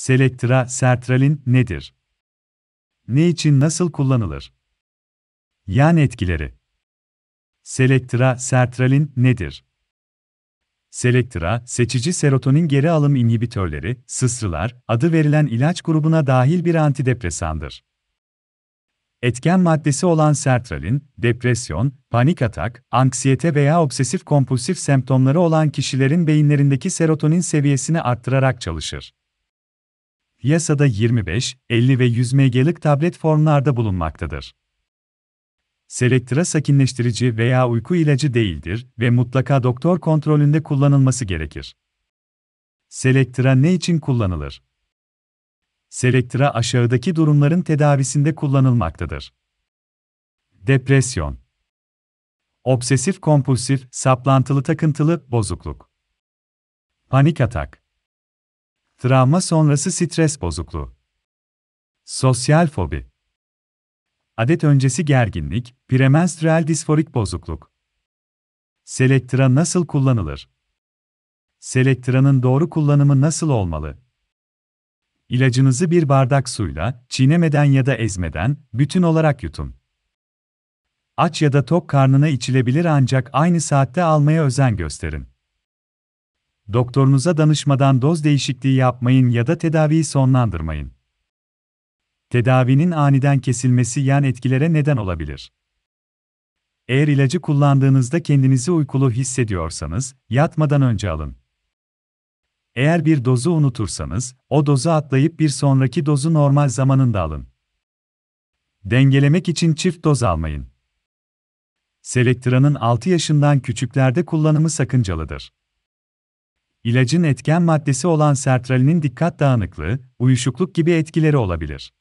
Selectra sertralin nedir? Ne için nasıl kullanılır? Yan etkileri Selectra sertralin nedir? Selectra, seçici serotonin geri alım inhibitörleri, sısrılar, adı verilen ilaç grubuna dahil bir antidepresandır. Etken maddesi olan sertralin, depresyon, panik atak, anksiyete veya obsesif kompulsif semptomları olan kişilerin beyinlerindeki serotonin seviyesini arttırarak çalışır. Yasada 25, 50 ve 100 mg'lık tablet formlarda bulunmaktadır. Selektra sakinleştirici veya uyku ilacı değildir ve mutlaka doktor kontrolünde kullanılması gerekir. Selektra ne için kullanılır? Selektra aşağıdaki durumların tedavisinde kullanılmaktadır. Depresyon Obsesif kompulsif, saplantılı takıntılı, bozukluk. Panik atak Travma sonrası stres bozukluğu. Sosyal fobi. Adet öncesi gerginlik, premenstrüel disforik bozukluk. Selektra nasıl kullanılır? Selektra'nın doğru kullanımı nasıl olmalı? İlacınızı bir bardak suyla, çiğnemeden ya da ezmeden, bütün olarak yutun. Aç ya da tok karnına içilebilir ancak aynı saatte almaya özen gösterin. Doktorunuza danışmadan doz değişikliği yapmayın ya da tedaviyi sonlandırmayın. Tedavinin aniden kesilmesi yan etkilere neden olabilir. Eğer ilacı kullandığınızda kendinizi uykulu hissediyorsanız, yatmadan önce alın. Eğer bir dozu unutursanız, o dozu atlayıp bir sonraki dozu normal zamanında alın. Dengelemek için çift doz almayın. Selektira'nın 6 yaşından küçüklerde kullanımı sakıncalıdır. İlacın etken maddesi olan sertralinin dikkat dağınıklığı, uyuşukluk gibi etkileri olabilir.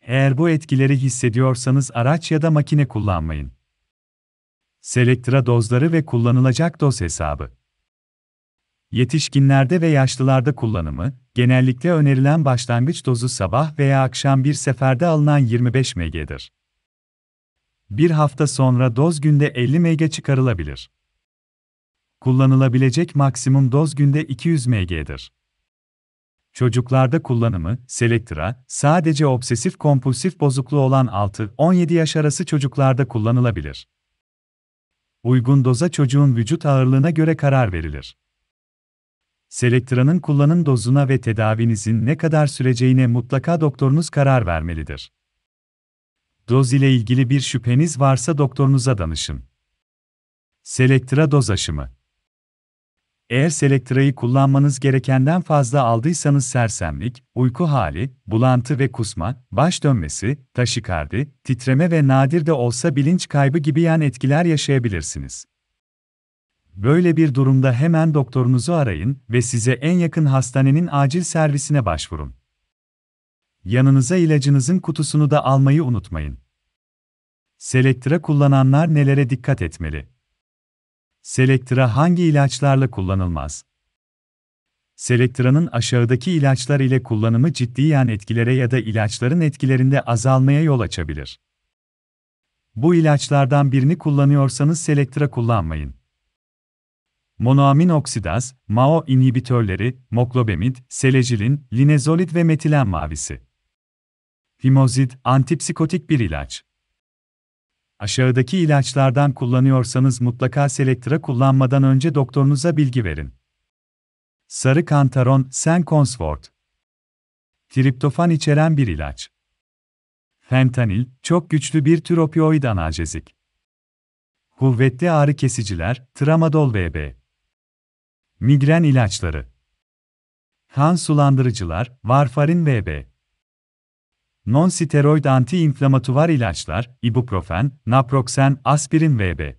Eğer bu etkileri hissediyorsanız araç ya da makine kullanmayın. Selektra dozları ve kullanılacak doz hesabı. Yetişkinlerde ve yaşlılarda kullanımı, genellikle önerilen başlangıç dozu sabah veya akşam bir seferde alınan 25 mg'dir. Bir hafta sonra doz günde 50 mg çıkarılabilir. Kullanılabilecek maksimum doz günde 200 mg'dir. Çocuklarda kullanımı, Selectra sadece obsesif kompulsif bozukluğu olan 6-17 yaş arası çocuklarda kullanılabilir. Uygun doza çocuğun vücut ağırlığına göre karar verilir. Selectra'nın kullanım dozuna ve tedavinizin ne kadar süreceğine mutlaka doktorunuz karar vermelidir. Doz ile ilgili bir şüpheniz varsa doktorunuza danışın. Selectra doz aşımı eğer selektrayı kullanmanız gerekenden fazla aldıysanız sersemlik, uyku hali, bulantı ve kusma, baş dönmesi, taşikardi, titreme ve nadir de olsa bilinç kaybı gibi yan etkiler yaşayabilirsiniz. Böyle bir durumda hemen doktorunuzu arayın ve size en yakın hastanenin acil servisine başvurun. Yanınıza ilacınızın kutusunu da almayı unutmayın. Selektra kullananlar nelere dikkat etmeli? Selektra hangi ilaçlarla kullanılmaz? Selektra'nın aşağıdaki ilaçlar ile kullanımı ciddi yan etkilere ya da ilaçların etkilerinde azalmaya yol açabilir. Bu ilaçlardan birini kullanıyorsanız Selektra kullanmayın. Monoamin oksidaz, MAO inhibitörleri, moklobemid, selejilin, linezolit ve metilen mavisi. Himozid, antipsikotik bir ilaç. Aşağıdaki ilaçlardan kullanıyorsanız mutlaka selektra kullanmadan önce doktorunuza bilgi verin. Sarı kantaron, senkonsvort. Triptofan içeren bir ilaç. Fentanil, çok güçlü bir tür opioid analjezik. Kuvvetli ağrı kesiciler, tramadol vb. Migren ilaçları. Kan sulandırıcılar, varfarin vb non-steroid antiinflamatuvar ilaçlar, ibuprofen, naproxen, aspirin vb.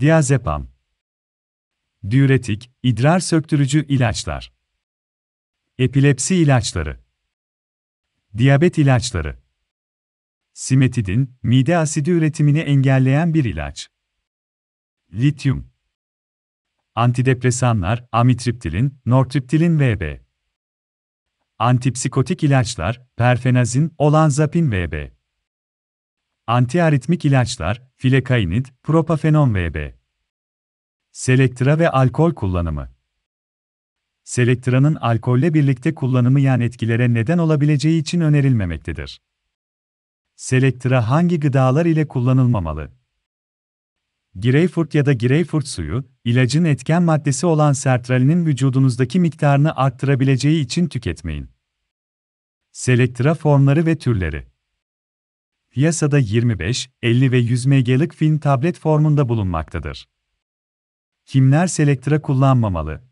Diazepam. Diüretik, idrar söktürücü ilaçlar. Epilepsi ilaçları. Diyabet ilaçları. Simetidin, mide asidi üretimini engelleyen bir ilaç. Lityum. Antidepresanlar, amitriptilin, nortriptilin vb. Antipsikotik ilaçlar, perfenazin, olanzapin vb. Antiaritmik ilaçlar, filekainit, propafenon vb. Selektra ve alkol kullanımı. Selektra'nın alkolle birlikte kullanımı yan etkilere neden olabileceği için önerilmemektedir. Selektra hangi gıdalar ile kullanılmamalı? Greyfurt ya da greyfurt suyu, ilacın etken maddesi olan sertralinin vücudunuzdaki miktarını arttırabileceği için tüketmeyin. Selektra formları ve türleri Piyasada 25, 50 ve 100 mg'lık film tablet formunda bulunmaktadır. Kimler selektra kullanmamalı?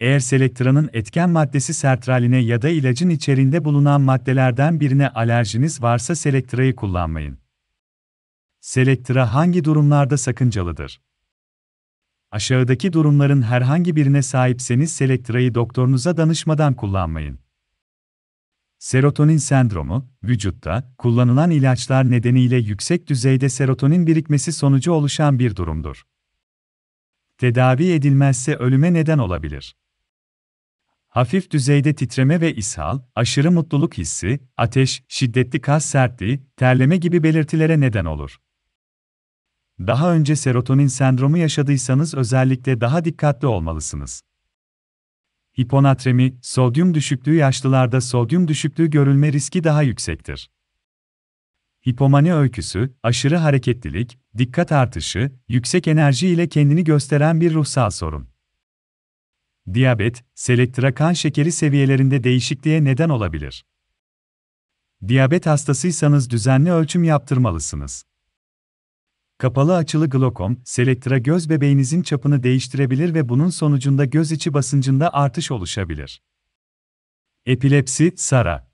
Eğer selektranın etken maddesi sertraline ya da ilacın içerinde bulunan maddelerden birine alerjiniz varsa selektrayı kullanmayın. Selektra hangi durumlarda sakıncalıdır? Aşağıdaki durumların herhangi birine sahipseniz Selektra'yı doktorunuza danışmadan kullanmayın. Serotonin sendromu, vücutta kullanılan ilaçlar nedeniyle yüksek düzeyde serotonin birikmesi sonucu oluşan bir durumdur. Tedavi edilmezse ölüme neden olabilir. Hafif düzeyde titreme ve ishal, aşırı mutluluk hissi, ateş, şiddetli kas sertliği, terleme gibi belirtilere neden olur. Daha önce serotonin sendromu yaşadıysanız özellikle daha dikkatli olmalısınız. Hiponatremi, sodyum düşüklüğü yaşlılarda sodyum düşüklüğü görülme riski daha yüksektir. Hipomani öyküsü, aşırı hareketlilik, dikkat artışı, yüksek enerji ile kendini gösteren bir ruhsal sorun. Diyabet, selektra kan şekeri seviyelerinde değişikliğe neden olabilir. Diyabet hastasıysanız düzenli ölçüm yaptırmalısınız. Kapalı açılı glokom, selektra göz bebeğinizin çapını değiştirebilir ve bunun sonucunda göz içi basıncında artış oluşabilir. Epilepsi, SARA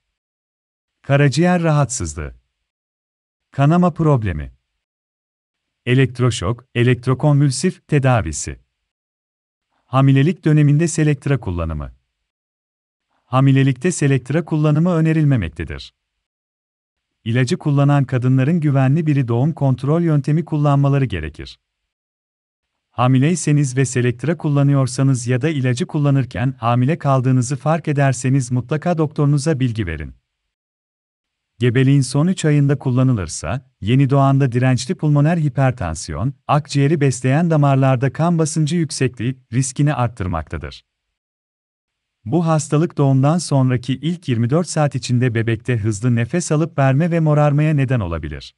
Karaciğer rahatsızlığı Kanama problemi Elektroşok, elektrokonvülsif tedavisi Hamilelik döneminde selektra kullanımı Hamilelikte selektra kullanımı önerilmemektedir ilacı kullanan kadınların güvenli biri doğum kontrol yöntemi kullanmaları gerekir. Hamileyseniz ve selektra kullanıyorsanız ya da ilacı kullanırken hamile kaldığınızı fark ederseniz mutlaka doktorunuza bilgi verin. Gebeliğin son 3 ayında kullanılırsa, yeni doğanda dirençli pulmoner hipertansiyon, akciğeri besleyen damarlarda kan basıncı yüksekliği riskini arttırmaktadır. Bu hastalık doğumdan sonraki ilk 24 saat içinde bebekte hızlı nefes alıp verme ve morarmaya neden olabilir.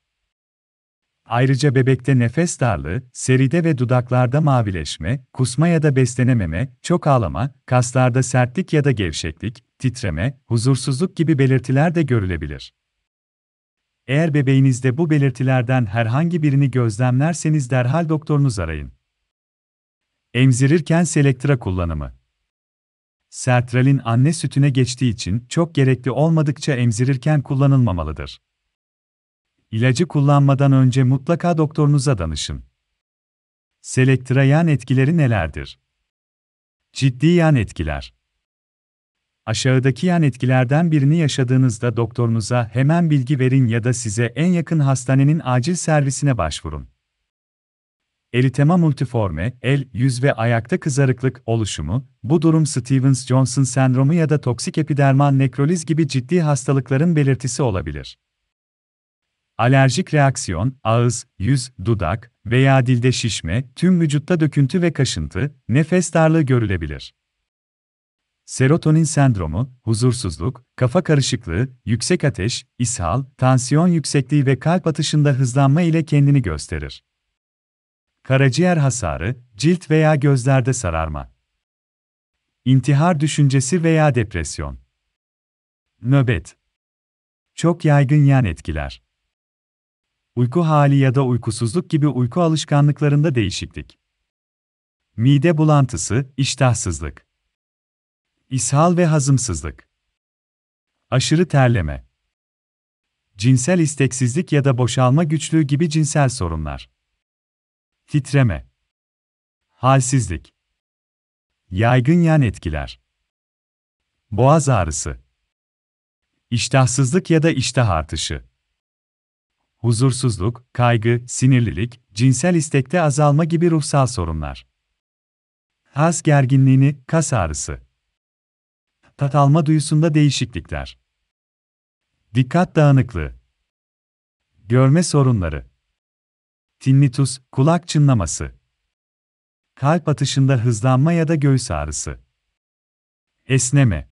Ayrıca bebekte nefes darlığı, seride ve dudaklarda mavileşme, kusma ya da beslenememe, çok ağlama, kaslarda sertlik ya da gevşeklik, titreme, huzursuzluk gibi belirtiler de görülebilir. Eğer bebeğinizde bu belirtilerden herhangi birini gözlemlerseniz derhal doktorunuzu arayın. Emzirirken selektra kullanımı sertralin anne sütüne geçtiği için çok gerekli olmadıkça emzirirken kullanılmamalıdır. İlacı kullanmadan önce mutlaka doktorunuza danışın. Selektra yan etkileri nelerdir? Ciddi yan etkiler. Aşağıdaki yan etkilerden birini yaşadığınızda doktorunuza hemen bilgi verin ya da size en yakın hastanenin acil servisine başvurun. Eritema multiforme, el, yüz ve ayakta kızarıklık oluşumu, bu durum Stevens-Johnson sendromu ya da toksik epidermal nekroliz gibi ciddi hastalıkların belirtisi olabilir. Alerjik reaksiyon, ağız, yüz, dudak veya dilde şişme, tüm vücutta döküntü ve kaşıntı, nefes darlığı görülebilir. Serotonin sendromu, huzursuzluk, kafa karışıklığı, yüksek ateş, ishal, tansiyon yüksekliği ve kalp atışında hızlanma ile kendini gösterir karaciğer hasarı, cilt veya gözlerde sararma. İntihar düşüncesi veya depresyon. Nöbet. Çok yaygın yan etkiler. Uyku hali ya da uykusuzluk gibi uyku alışkanlıklarında değişiklik. Mide bulantısı, iştahsızlık. İshal ve hazımsızlık. Aşırı terleme. Cinsel isteksizlik ya da boşalma güçlüğü gibi cinsel sorunlar. Titreme. Halsizlik. Yaygın yan etkiler. Boğaz ağrısı. iştahsızlık ya da iştah artışı. Huzursuzluk, kaygı, sinirlilik, cinsel istekte azalma gibi ruhsal sorunlar. Haz gerginliğini, kas ağrısı. Tat alma duyusunda değişiklikler. Dikkat dağınıklığı. Görme sorunları. Tinnitus, kulak çınlaması. Kalp atışında hızlanma ya da göğüs ağrısı. Esneme.